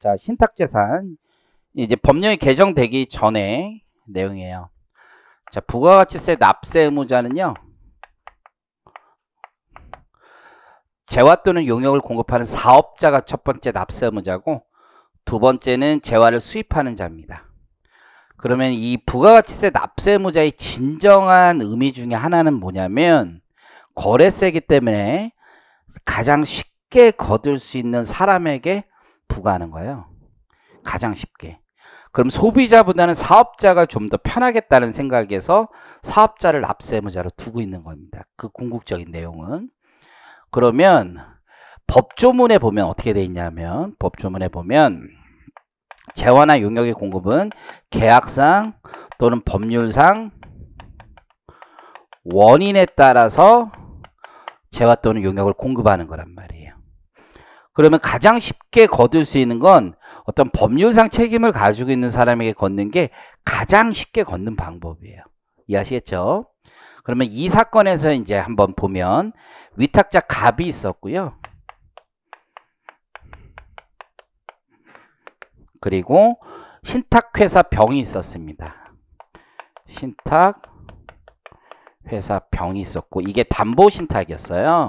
자, 신탁재산. 이제 법령이 개정되기 전에 내용이에요. 자, 부가가치세 납세 의무자는요. 재화 또는 용역을 공급하는 사업자가 첫 번째 납세 의무자고 두 번째는 재화를 수입하는 자입니다. 그러면 이 부가가치세 납세 의무자의 진정한 의미 중에 하나는 뭐냐면 거래세이기 때문에 가장 쉽게 거둘 수 있는 사람에게 부과하는 거예요. 가장 쉽게. 그럼 소비자보다는 사업자가 좀 더 편하겠다는 생각에서 사업자를 납세무자로 두고 있는 겁니다. 그 궁극적인 내용은. 그러면 법조문에 보면 어떻게 돼 있냐면 법조문에 보면 재화나 용역의 공급은 계약상 또는 법률상 원인에 따라서 재화 또는 용역을 공급하는 거란 말이에요. 그러면 가장 쉽게 거둘 수 있는 건 어떤 법률상 책임을 가지고 있는 사람에게 걷는 게 가장 쉽게 걷는 방법이에요. 이해하시겠죠? 그러면 이 사건에서 이제 한번 보면 위탁자 갑이 있었고요. 그리고 신탁회사 병이 있었습니다. 신탁 회사 병이 있었고 이게 담보 신탁이었어요.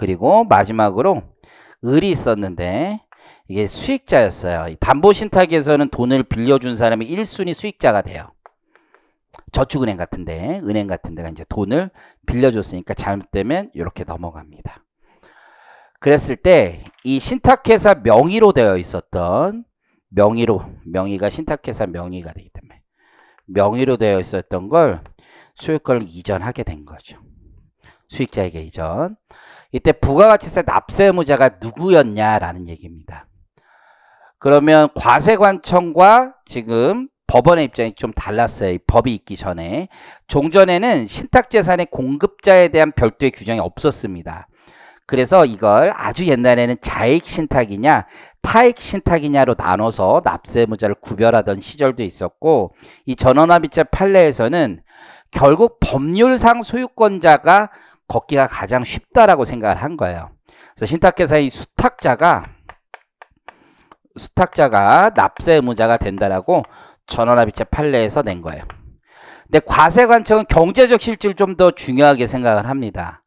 그리고 마지막으로 을이 있었는데 이게 수익자였어요. 담보신탁에서는 돈을 빌려준 사람이 1순위 수익자가 돼요. 저축은행 같은데 은행 같은 데가 이제 돈을 빌려줬으니까 잘못되면 이렇게 넘어갑니다. 그랬을 때 이 신탁회사 명의로 되어 있었던 명의로 명의가 신탁회사 명의가 되기 때문에 명의로 되어 있었던 걸 소유권을 이전하게 된 거죠. 수익자에게 이전. 이때 부가가치세 납세 의무자가 누구였냐라는 얘기입니다. 그러면 과세관청과 지금 법원의 입장이 좀 달랐어요. 법이 있기 전에. 종전에는 신탁재산의 공급자에 대한 별도의 규정이 없었습니다. 그래서 이걸 아주 옛날에는 자익신탁이냐 타익신탁이냐로 나눠서 납세의무자를 구별하던 시절도 있었고 이 전원합의체 판례에서는 결국 법률상 소유권자가 걷기가 가장 쉽다라고 생각을 한 거예요. 그래서 신탁회사의 수탁자가 수탁자가 납세 의무자가 된다라고 전원합의체 판례에서 낸 거예요. 근데 과세관청은 경제적 실질 좀더 중요하게 생각을 합니다.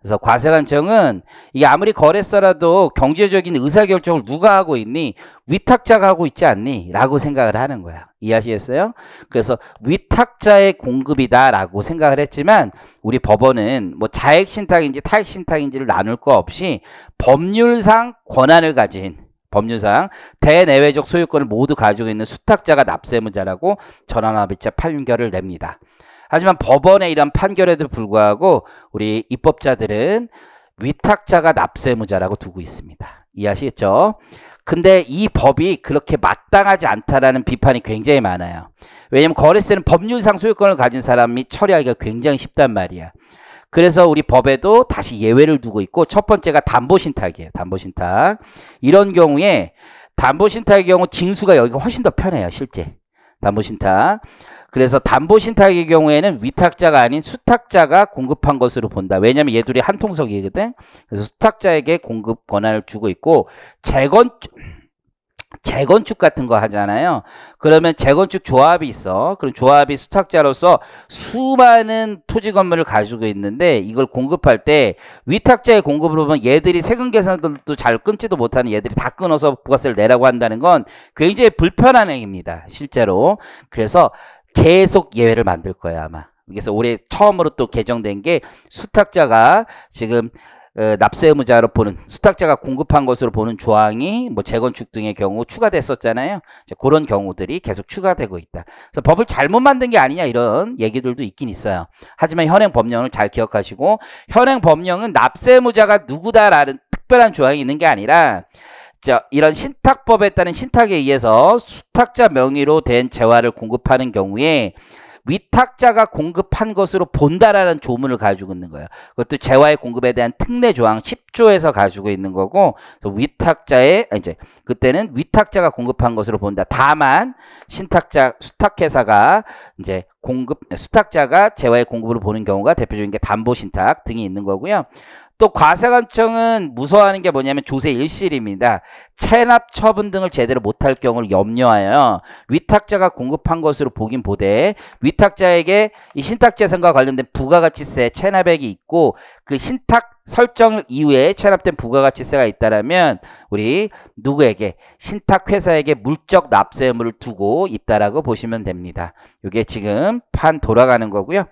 그래서 과세관청은 이게 아무리 거래사라도 경제적인 의사결정을 누가 하고 있니? 위탁자가 하고 있지 않니? 라고 생각을 하는 거야. 이해하시겠어요? 그래서 위탁자의 공급이다라고 생각을 했지만 우리 법원은 뭐 자액신탁인지 타액신탁인지를 나눌 거 없이 법률상 권한을 가진 법률상 대내외적 소유권을 모두 가지고 있는 수탁자가 납세의무자라고 전환합의체 판결을 냅니다. 하지만 법원의 이런 판결에도 불구하고 우리 입법자들은 위탁자가 납세무자라고 두고 있습니다. 이해하시겠죠? 근데 이 법이 그렇게 마땅하지 않다라는 비판이 굉장히 많아요. 왜냐면 거래세는 법률상 소유권을 가진 사람이 처리하기가 굉장히 쉽단 말이야. 그래서 우리 법에도 다시 예외를 두고 있고 첫 번째가 담보신탁이에요. 담보신탁. 이런 경우에 담보신탁의 경우 징수가 여기가 훨씬 더 편해요. 실제. 담보신탁. 그래서 담보 신탁의 경우에는 위탁자가 아닌 수탁자가 공급한 것으로 본다. 왜냐하면 얘들이 한 통석이거든. 그래서 수탁자에게 공급 권한을 주고 있고 재건축 재건축 같은 거 하잖아요. 그러면 재건축 조합이 있어. 그럼 조합이 수탁자로서 수많은 토지 건물을 가지고 있는데 이걸 공급할 때 위탁자의 공급으로 보면 얘들이 세금 계산들도 잘 끊지도 못하는 얘들이 다 끊어서 부가세를 내라고 한다는 건 굉장히 불편한 행위입니다. 실제로. 그래서 계속 예외를 만들 거예요 아마. 그래서 올해 처음으로 또 개정된 게 수탁자가 지금 어, 납세 의무자로 보는 수탁자가 공급한 것으로 보는 조항이 뭐 재건축 등의 경우 추가됐었잖아요. 그런 경우들이 계속 추가되고 있다. 그래서 법을 잘못 만든 게 아니냐 이런 얘기들도 있긴 있어요. 하지만 현행 법령을 잘 기억하시고 현행 법령은 납세 의무자가 누구다라는 특별한 조항이 있는 게 아니라 자, 이런 신탁법에 따른 신탁에 의해서 수탁자 명의로 된 재화를 공급하는 경우에 위탁자가 공급한 것으로 본다라는 조문을 가지고 있는 거예요. 그것도 재화의 공급에 대한 특례 조항 10조에서 가지고 있는 거고 위탁자의 아, 이제 그때는 위탁자가 공급한 것으로 본다. 다만 신탁자 수탁회사가 이제 공급 수탁자가 재화의 공급으로 보는 경우가 대표적인 게 담보 신탁 등이 있는 거고요. 또 과세관청은 무서워하는 게 뭐냐면 조세 일실입니다. 체납 처분 등을 제대로 못할 경우를 염려하여 위탁자가 공급한 것으로 보긴 보되 위탁자에게 이 신탁재산과 관련된 부가가치세 체납액이 있고 그 신탁 설정 이후에 체납된 부가가치세가 있다라면 우리 누구에게 신탁회사에게 물적 납세 의무를 두고 있다라고 보시면 됩니다. 이게 지금 판 돌아가는 거고요.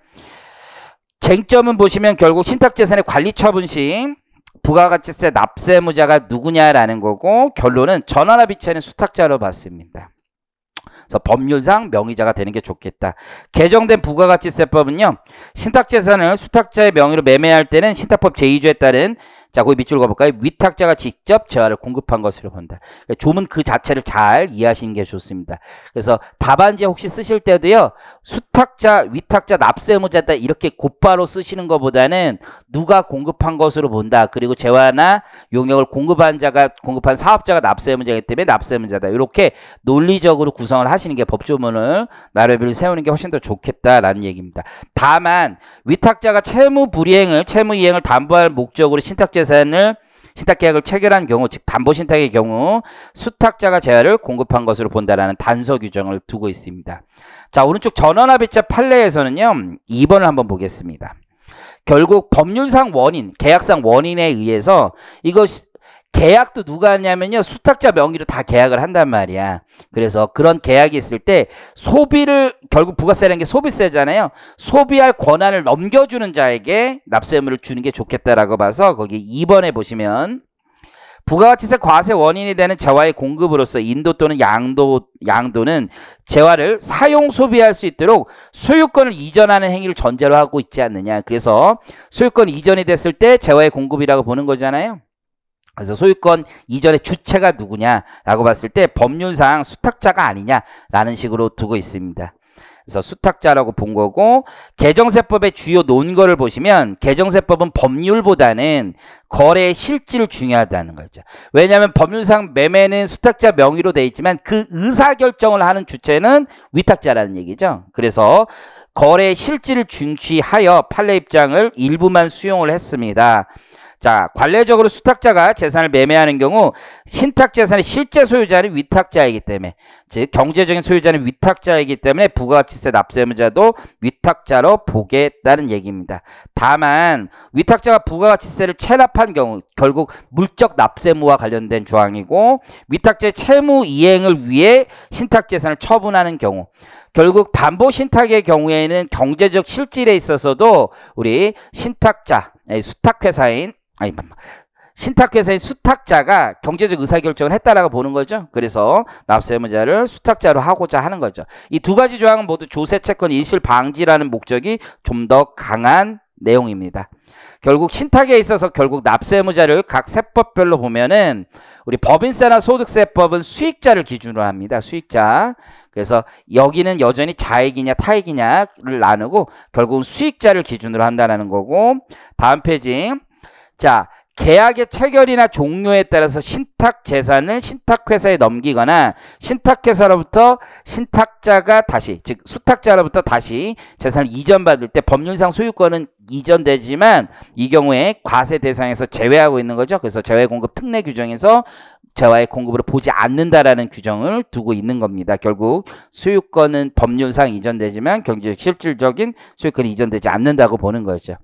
쟁점은 보시면 결국 신탁재산의 관리처분시 부가가치세 납세무자가 누구냐라는 거고 결론은 전화나 비치하는 수탁자로 봤습니다. 그래서 법률상 명의자가 되는 게 좋겠다. 개정된 부가가치세법은요. 신탁재산을 수탁자의 명의로 매매할 때는 신탁법 제2조에 따른 자, 거기 밑줄 가볼까요? 위탁자가 직접 재화를 공급한 것으로 본다. 조문 그러니까 그 자체를 잘 이해하시는 게 좋습니다. 그래서 답안지 혹시 쓰실 때도요, 수탁자, 위탁자, 납세 의무자다 이렇게 곧바로 쓰시는 것보다는 누가 공급한 것으로 본다. 그리고 재화나 용역을 공급한 자가, 공급한 사업자가 납세 의무자이기 때문에 납세 의무자다. 이렇게 논리적으로 구성을 하시는 게 법조문을 나래비를 세우는 게 훨씬 더 좋겠다라는 얘기입니다. 다만, 위탁자가 채무 불이행을, 채무 이행을 담보할 목적으로 신탁자 재산을 신탁계약을 체결한 경우 즉 담보신탁의 경우 수탁자가 재화를 공급한 것으로 본다라는 단서 규정을 두고 있습니다. 자 오른쪽 전원합의체 판례에서는요 2번을 한번 보겠습니다. 결국 법률상 원인, 계약상 원인에 의해서 이것 이 계약도 누가 하냐면요. 수탁자 명의로 다 계약을 한단 말이야. 그래서 그런 계약이 있을 때 소비를 결국 부가세라는 게 소비세잖아요. 소비할 권한을 넘겨주는 자에게 납세의무를 주는 게 좋겠다라고 봐서 거기 2번에 보시면 부가가치세 과세 원인이 되는 재화의 공급으로서 인도 또는 양도, 양도는 재화를 사용 소비할 수 있도록 소유권을 이전하는 행위를 전제로 하고 있지 않느냐. 그래서 소유권 이전이 됐을 때 재화의 공급이라고 보는 거잖아요. 그래서 소유권 이전의 주체가 누구냐라고 봤을 때 법률상 수탁자가 아니냐라는 식으로 두고 있습니다. 그래서 수탁자라고 본 거고 개정세법의 주요 논거를 보시면 개정세법은 법률보다는 거래의 실질 중요하다는 거죠. 왜냐하면 법률상 매매는 수탁자 명의로 돼 있지만 그 의사결정을 하는 주체는 위탁자라는 얘기죠. 그래서 거래의 실질을 중시하여 판례 입장을 일부만 수용을 했습니다. 자, 관례적으로 수탁자가 재산을 매매하는 경우 신탁 재산의 실제 소유자는 위탁자이기 때문에 즉 경제적인 소유자는 위탁자이기 때문에 부가가치세 납세 의무자도 위탁자로 보겠다는 얘기입니다. 다만 위탁자가 부가가치세를 체납한 경우 결국 물적 납세무와 관련된 조항이고 위탁자의 채무 이행을 위해 신탁 재산을 처분하는 경우 결국 담보 신탁의 경우에는 경제적 실질에 있어서도 우리 신탁자 수탁회사인 아니 신탁회사의 수탁자가 경제적 의사결정을 했다라고 보는 거죠. 그래서 납세의무자를 수탁자로 하고자 하는 거죠. 이 두 가지 조항은 모두 조세채권 인실 방지라는 목적이 좀 더 강한 내용입니다. 결국 신탁에 있어서 결국 납세의무자를 각 세법별로 보면은 우리 법인세나 소득세법은 수익자를 기준으로 합니다. 수익자. 그래서 여기는 여전히 자익이냐 타익이냐를 나누고 결국은 수익자를 기준으로 한다는 거고 다음 페이지 자, 계약의 체결이나 종료에 따라서 신탁 재산을 신탁회사에 넘기거나 신탁회사로부터 신탁자가 다시 즉 수탁자로부터 다시 재산을 이전받을 때 법률상 소유권은 이전되지만 이 경우에 과세 대상에서 제외하고 있는 거죠. 그래서 재외공급 특례 규정에서 재화의 공급으로 보지 않는다라는 규정을 두고 있는 겁니다. 결국 소유권은 법률상 이전되지만 경제적 실질적인 소유권이 이전되지 않는다고 보는 거죠.